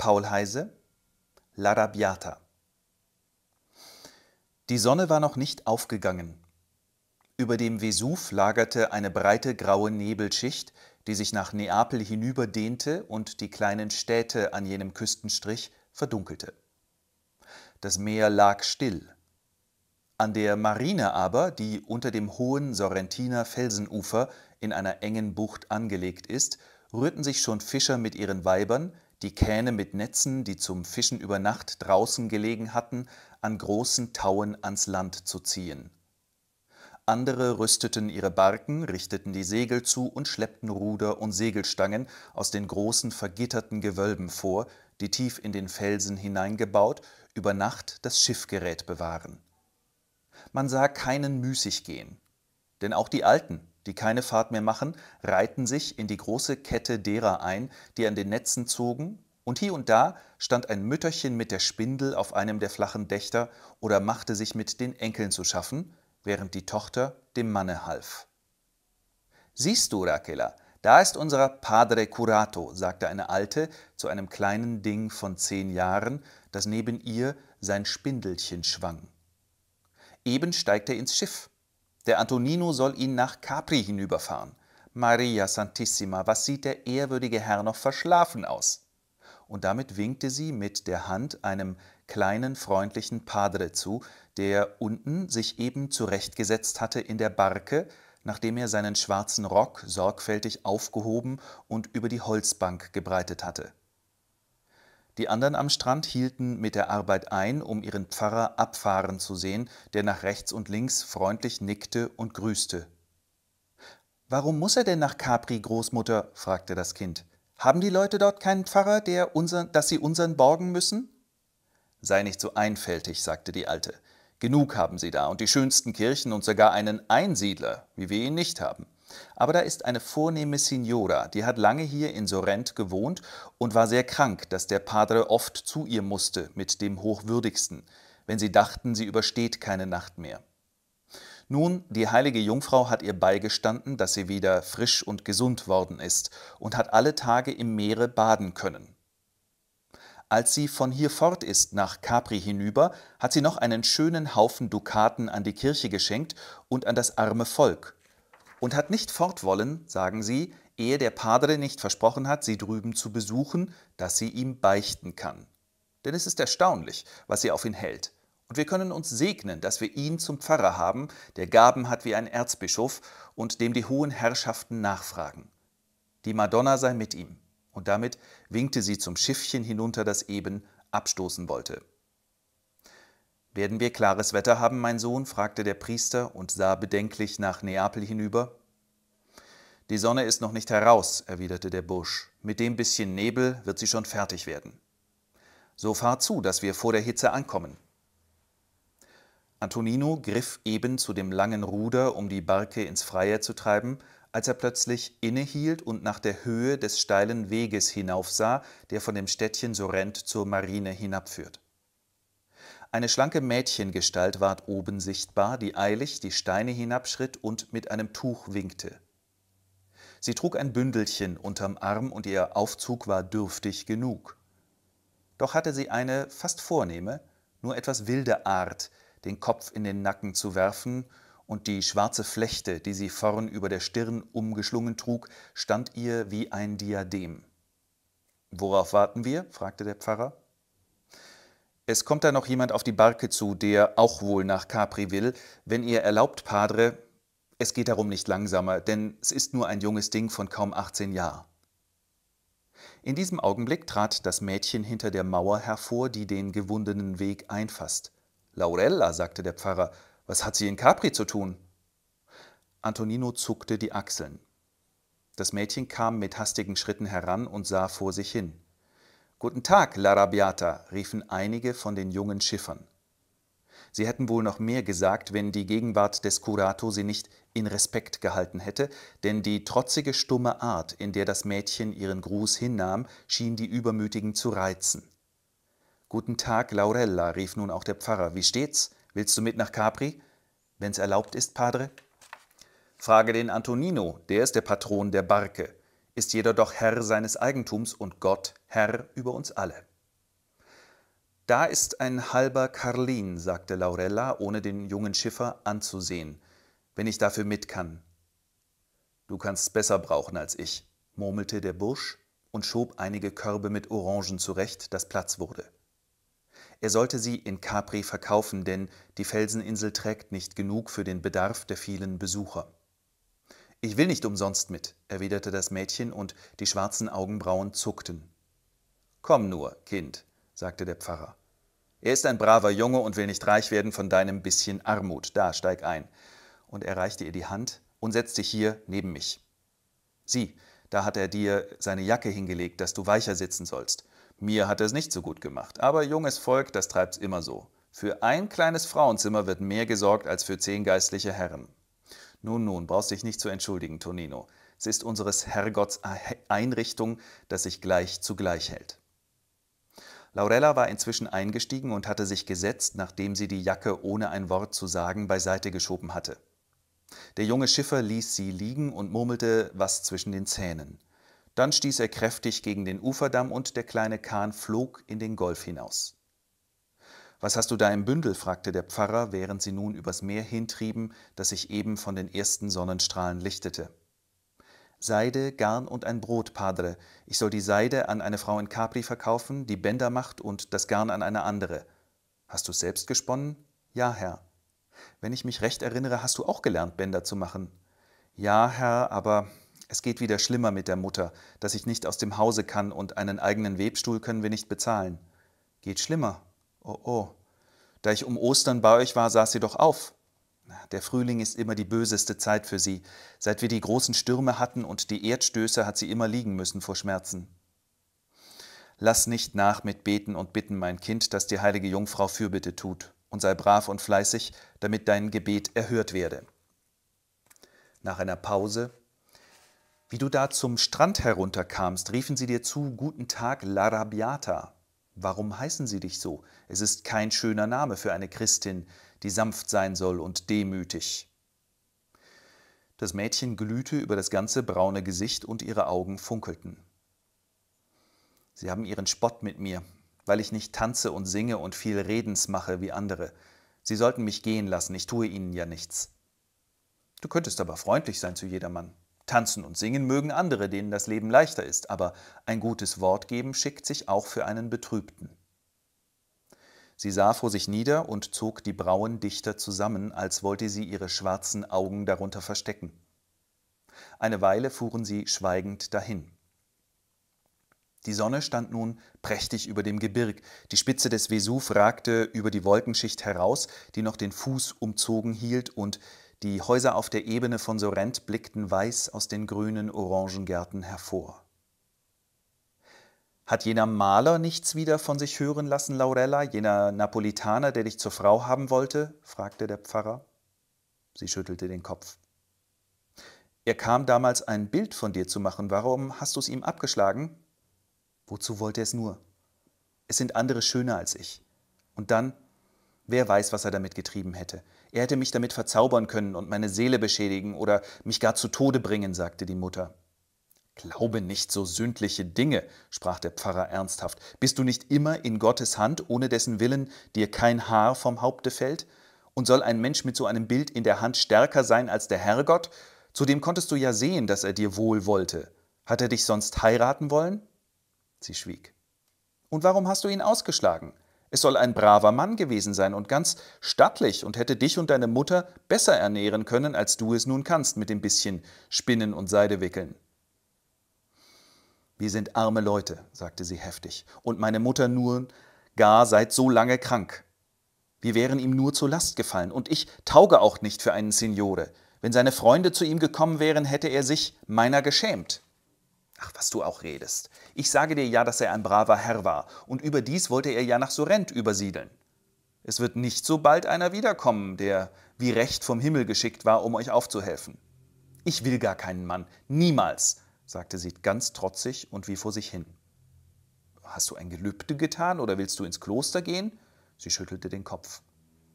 Paul Heise, L'Arrabbiata. Die Sonne war noch nicht aufgegangen. Über dem Vesuv lagerte eine breite graue Nebelschicht, die sich nach Neapel hinüberdehnte und die kleinen Städte an jenem Küstenstrich verdunkelte. Das Meer lag still. An der Marine aber, die unter dem hohen Sorrentiner Felsenufer in einer engen Bucht angelegt ist, rührten sich schon Fischer mit ihren Weibern, die Kähne mit Netzen, die zum Fischen über Nacht draußen gelegen hatten, an großen Tauen ans Land zu ziehen. Andere rüsteten ihre Barken, richteten die Segel zu und schleppten Ruder und Segelstangen aus den großen vergitterten Gewölben vor, die tief in den Felsen hineingebaut über Nacht das Schiffgerät bewahren. Man sah keinen müßig gehen, denn auch die Alten die keine Fahrt mehr machen, reihten sich in die große Kette derer ein, die an den Netzen zogen, und hier und da stand ein Mütterchen mit der Spindel auf einem der flachen Dächter oder machte sich mit den Enkeln zu schaffen, während die Tochter dem Manne half. Siehst du, Rakela, da ist unser Padre Curato, sagte eine Alte zu einem kleinen Ding von zehn Jahren, das neben ihr sein Spindelchen schwang. Eben steigt er ins Schiff, der Antonino soll ihn nach Capri hinüberfahren. Maria Santissima, was sieht der ehrwürdige Herr noch verschlafen aus? Und damit winkte sie mit der Hand einem kleinen freundlichen Padre zu, der unten sich eben zurechtgesetzt hatte in der Barke, nachdem er seinen schwarzen Rock sorgfältig aufgehoben und über die Holzbank gebreitet hatte. Die anderen am Strand hielten mit der Arbeit ein, um ihren Pfarrer abfahren zu sehen, der nach rechts und links freundlich nickte und grüßte. Warum muss er denn nach Capri, Großmutter? fragte das Kind. Haben die Leute dort keinen Pfarrer, der unser, dass sie unseren borgen müssen? Sei nicht so einfältig, sagte die Alte. Genug haben sie da und die schönsten Kirchen und sogar einen Einsiedler, wie wir ihn nicht haben. Aber da ist eine vornehme Signora, die hat lange hier in Sorrent gewohnt und war sehr krank, dass der Padre oft zu ihr musste mit dem Hochwürdigsten, wenn sie dachten, sie übersteht keine Nacht mehr. Nun, die heilige Jungfrau hat ihr beigestanden, dass sie wieder frisch und gesund worden ist und hat alle Tage im Meere baden können. Als sie von hier fort ist nach Capri hinüber, hat sie noch einen schönen Haufen Dukaten an die Kirche geschenkt und an das arme Volk, und hat nicht fortwollen, sagen sie, ehe der Padre nicht versprochen hat, sie drüben zu besuchen, dass sie ihm beichten kann. Denn es ist erstaunlich, was sie auf ihn hält. Und wir können uns segnen, dass wir ihn zum Pfarrer haben, der Gaben hat wie ein Erzbischof und dem die hohen Herrschaften nachfragen. Die Madonna sei mit ihm. Und damit winkte sie zum Schiffchen hinunter, das eben abstoßen wollte. Werden wir klares Wetter haben, mein Sohn? fragte der Priester und sah bedenklich nach Neapel hinüber. Die Sonne ist noch nicht heraus, erwiderte der Bursch. Mit dem bisschen Nebel wird sie schon fertig werden. So fahr zu, dass wir vor der Hitze ankommen. Antonino griff eben zu dem langen Ruder, um die Barke ins Freie zu treiben, als er plötzlich innehielt und nach der Höhe des steilen Weges hinaufsah, der von dem Städtchen Sorrent zur Marine hinabführt. Eine schlanke Mädchengestalt ward oben sichtbar, die eilig die Steine hinabschritt und mit einem Tuch winkte. Sie trug ein Bündelchen unterm Arm und ihr Aufzug war dürftig genug. Doch hatte sie eine fast vornehme, nur etwas wilde Art, den Kopf in den Nacken zu werfen, und die schwarze Flechte, die sie vorn über der Stirn umgeschlungen trug, stand ihr wie ein Diadem. Worauf warten wir? fragte der Pfarrer. Es kommt da noch jemand auf die Barke zu, der auch wohl nach Capri will. Wenn ihr erlaubt, Padre, es geht darum nicht langsamer, denn es ist nur ein junges Ding von kaum 18 Jahren. In diesem Augenblick trat das Mädchen hinter der Mauer hervor, die den gewundenen Weg einfasst. Laurella, sagte der Pfarrer, was hat sie in Capri zu tun? Antonino zuckte die Achseln. Das Mädchen kam mit hastigen Schritten heran und sah vor sich hin. Guten Tag, L'Arrabiata, riefen einige von den jungen Schiffern. Sie hätten wohl noch mehr gesagt, wenn die Gegenwart des Curato sie nicht in Respekt gehalten hätte, denn die trotzige, stumme Art, in der das Mädchen ihren Gruß hinnahm, schien die Übermütigen zu reizen. Guten Tag, Laurella, rief nun auch der Pfarrer. Wie steht's? Willst du mit nach Capri? Wenn's erlaubt ist, Padre? Frage den Antonino, der ist der Patron der Barke ist jeder doch Herr seines Eigentums und Gott Herr über uns alle. Da ist ein halber Karlin, sagte Laurella, ohne den jungen Schiffer anzusehen, wenn ich dafür mit kann. Du kannst besser brauchen als ich, murmelte der Bursch und schob einige Körbe mit Orangen zurecht, dass Platz wurde. Er sollte sie in Capri verkaufen, denn die Felseninsel trägt nicht genug für den Bedarf der vielen Besucher. Ich will nicht umsonst mit, erwiderte das Mädchen, und die schwarzen Augenbrauen zuckten. Komm nur, Kind, sagte der Pfarrer. Er ist ein braver Junge und will nicht reich werden von deinem bisschen Armut. Da, steig ein. Und er reichte ihr die Hand und setz dich hier neben mich. Sieh, da hat er dir seine Jacke hingelegt, dass du weicher sitzen sollst. Mir hat er es nicht so gut gemacht, aber junges Volk, das treibt's immer so. Für ein kleines Frauenzimmer wird mehr gesorgt als für zehn geistliche Herren. Nun, nun, brauchst dich nicht zu entschuldigen, Tonino. Es ist unseres Herrgotts Einrichtung, das sich gleich zu gleich hält. Laurella war inzwischen eingestiegen und hatte sich gesetzt, nachdem sie die Jacke ohne ein Wort zu sagen beiseite geschoben hatte. Der junge Schiffer ließ sie liegen und murmelte was zwischen den Zähnen. Dann stieß er kräftig gegen den Uferdamm und der kleine Kahn flog in den Golf hinaus. Was hast du da im Bündel? fragte der Pfarrer, während sie nun übers Meer hintrieben, das sich eben von den ersten Sonnenstrahlen lichtete. Seide, Garn und ein Brot, Padre. Ich soll die Seide an eine Frau in Capri verkaufen, die Bänder macht und das Garn an eine andere. Hast du selbst gesponnen? Ja, Herr. Wenn ich mich recht erinnere, hast du auch gelernt, Bänder zu machen. Ja, Herr, aber es geht wieder schlimmer mit der Mutter, dass ich nicht aus dem Hause kann und einen eigenen Webstuhl können wir nicht bezahlen. Geht schlimmer, Oh, oh, da ich um Ostern bei euch war, saß sie doch auf. Der Frühling ist immer die böseste Zeit für sie. Seit wir die großen Stürme hatten und die Erdstöße, hat sie immer liegen müssen vor Schmerzen. Lass nicht nach mit Beten und Bitten, mein Kind, dass die heilige Jungfrau Fürbitte tut, und sei brav und fleißig, damit dein Gebet erhört werde. Nach einer Pause wie du da zum Strand herunterkamst, riefen sie dir zu, Guten Tag, La Warum heißen sie dich so? Es ist kein schöner Name für eine Christin, die sanft sein soll und demütig. Das Mädchen glühte über das ganze braune Gesicht und ihre Augen funkelten. Sie haben ihren Spott mit mir, weil ich nicht tanze und singe und viel Redens mache wie andere. Sie sollten mich gehen lassen, ich tue ihnen ja nichts. Du könntest aber freundlich sein zu jedermann. Tanzen und singen mögen andere, denen das Leben leichter ist, aber ein gutes Wort geben schickt sich auch für einen Betrübten. Sie sah vor sich nieder und zog die Brauen dichter zusammen, als wollte sie ihre schwarzen Augen darunter verstecken. Eine Weile fuhren sie schweigend dahin. Die Sonne stand nun prächtig über dem Gebirg, die Spitze des Vesuv ragte über die Wolkenschicht heraus, die noch den Fuß umzogen hielt, und die Häuser auf der Ebene von Sorrent blickten weiß aus den grünen Orangengärten hervor. Hat jener Maler nichts wieder von sich hören lassen, Laurella, jener Napolitaner, der dich zur Frau haben wollte? fragte der Pfarrer. Sie schüttelte den Kopf. Er kam damals, ein Bild von dir zu machen. Warum hast du es ihm abgeschlagen? Wozu wollte er es nur? Es sind andere schöner als ich. Und dann Wer weiß, was er damit getrieben hätte. Er hätte mich damit verzaubern können und meine Seele beschädigen oder mich gar zu Tode bringen, sagte die Mutter. Glaube nicht so sündliche Dinge, sprach der Pfarrer ernsthaft. Bist du nicht immer in Gottes Hand, ohne dessen Willen dir kein Haar vom Haupte fällt? Und soll ein Mensch mit so einem Bild in der Hand stärker sein als der Herrgott? Zudem konntest du ja sehen, dass er dir wohl wollte. Hat er dich sonst heiraten wollen? Sie schwieg. Und warum hast du ihn ausgeschlagen? Es soll ein braver Mann gewesen sein und ganz stattlich und hätte dich und deine Mutter besser ernähren können, als du es nun kannst mit dem bisschen Spinnen und Seidewickeln. Wir sind arme Leute, sagte sie heftig, und meine Mutter nur gar seit so lange krank. Wir wären ihm nur zur Last gefallen, und ich tauge auch nicht für einen Signore. Wenn seine Freunde zu ihm gekommen wären, hätte er sich meiner geschämt. Ach, was du auch redest. Ich sage dir ja, dass er ein braver Herr war, und überdies wollte er ja nach Sorrent übersiedeln. Es wird nicht so bald einer wiederkommen, der wie recht vom Himmel geschickt war, um euch aufzuhelfen. Ich will gar keinen Mann, niemals, sagte sie ganz trotzig und wie vor sich hin. Hast du ein Gelübde getan oder willst du ins Kloster gehen? Sie schüttelte den Kopf.